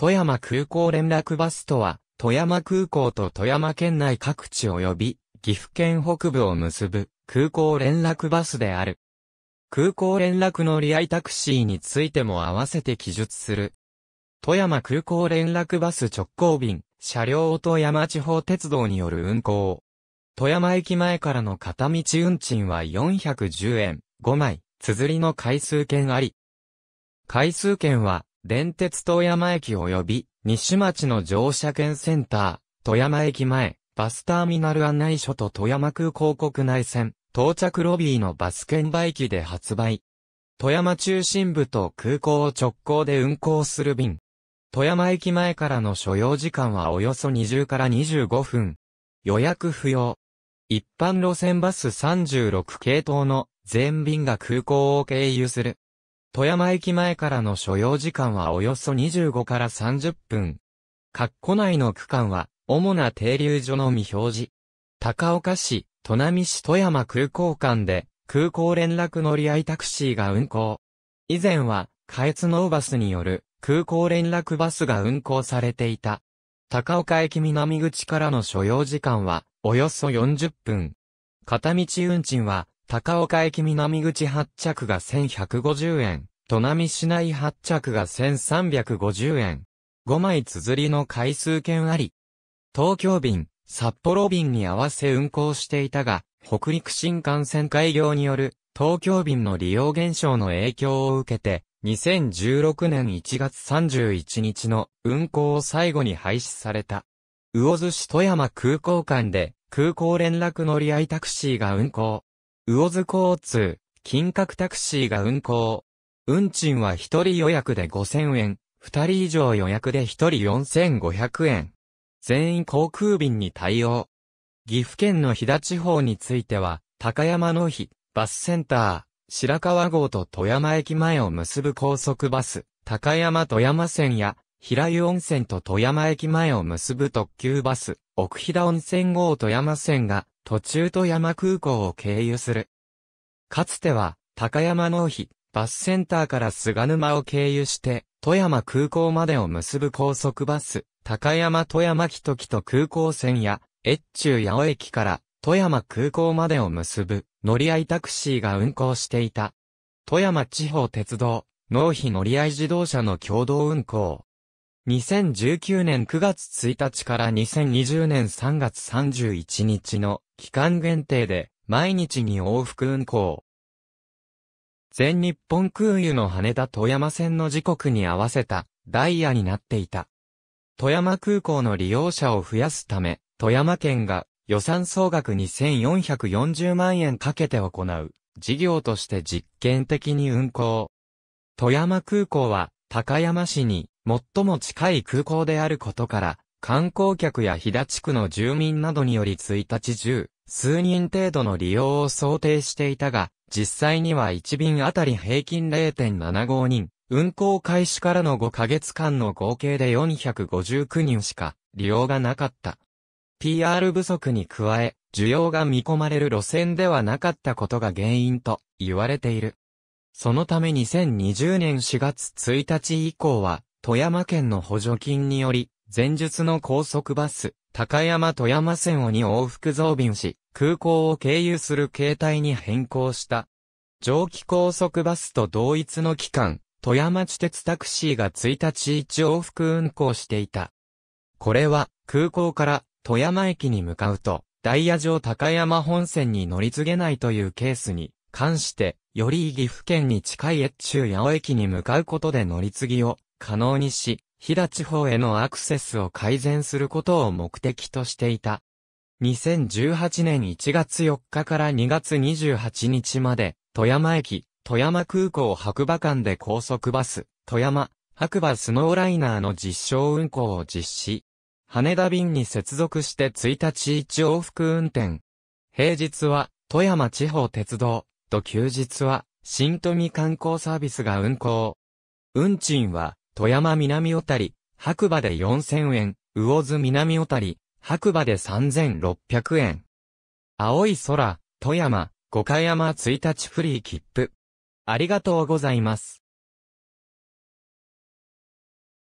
富山空港連絡バスとは、富山空港と富山県内各地及び、岐阜県北部を結ぶ空港連絡バスである。空港連絡のり合タクシーについても合わせて記述する。富山空港連絡バス直行便、車両と山地方鉄道による運行。富山駅前からの片道運賃は410円、5枚、綴りの回数券あり。回数券は、電鉄富山駅及び西町の乗車券センター、富山駅前、バスターミナル案内所と富山空港国内線、到着ロビーのバス券売機で発売。富山中心部と空港を直行で運行する便。富山駅前からの所要時間はおよそ20から25分。予約不要。一般路線バス36系統の全便が空港を経由する。富山駅前からの所要時間はおよそ25から30分。括弧内の区間は、主な停留所のみ表示。高岡市、砺波市富山空港間で、空港連絡乗り合いタクシーが運行。以前は、下越ノーバスによる空港連絡バスが運行されていた。高岡駅南口からの所要時間は、およそ40分。片道運賃は、高岡駅南口発着が1150円、砺波市内発着が1350円。5枚綴りの回数券あり。東京便、札幌便に合わせ運行していたが、北陸新幹線開業による東京便の利用減少の影響を受けて、2016年1月31日の運行を最後に廃止された。魚津市富山空港間で空港連絡乗り合いタクシーが運行。魚津交通、金閣タクシーが運行。運賃は一人予約で5000円、二人以上予約で一人4500円。全員航空便に対応。岐阜県の飛騨地方については、高山の日、バスセンター、白川号と富山駅前を結ぶ高速バス、高山富山線や、平湯温泉と富山駅前を結ぶ特急バス、奥飛騨温泉号富山線が、途中と山空港を経由する。かつては、高山納費、バスセンターから菅沼を経由して、富山空港までを結ぶ高速バス、高山富山木とと空港線や、越中八尾駅から富山空港までを結ぶ乗り合いタクシーが運行していた。富山地方鉄道、納費乗り合い自動車の共同運行。2019年9月1日から2020年3月31日の期間限定で毎日に往復運行。全日本空輸の羽田富山線の時刻に合わせたダイヤになっていた。富山空港の利用者を増やすため、富山県が予算総額2440万円かけて行う事業として実験的に運行。富山空港は高山市に最も近い空港であることから、観光客や飛騨地区の住民などにより1日中、数人程度の利用を想定していたが、実際には1便あたり平均0.75人、運行開始からの5ヶ月間の合計で459人しか利用がなかった。PR 不足に加え、需要が見込まれる路線ではなかったことが原因と言われている。そのため2020年4月1日以降は、富山県の補助金により、前述の高速バス、高山富山線を2往復増便し、空港を経由する形態に変更した。蒸気高速バスと同一の期間、富山地鉄タクシーが1日1往復運行していた。これは、空港から富山駅に向かうと、ダイヤ上高山本線に乗り継げないというケースに関して、より岐阜県に近い越中八尾駅に向かうことで乗り継ぎを可能にし、飛騨地方へのアクセスを改善することを目的としていた。2018年1月4日から2月28日まで、富山駅、富山空港白馬間で高速バス、富山、白馬スノーライナーの実証運行を実施。羽田便に接続して1日1往復運転。平日は富山地方鉄道と休日は新富観光サービスが運行。運賃は富山南小谷、白馬で4000円、魚津南小谷、白馬で3600円。青い空、富山、五箇山1日フリー切符。ありがとうございます。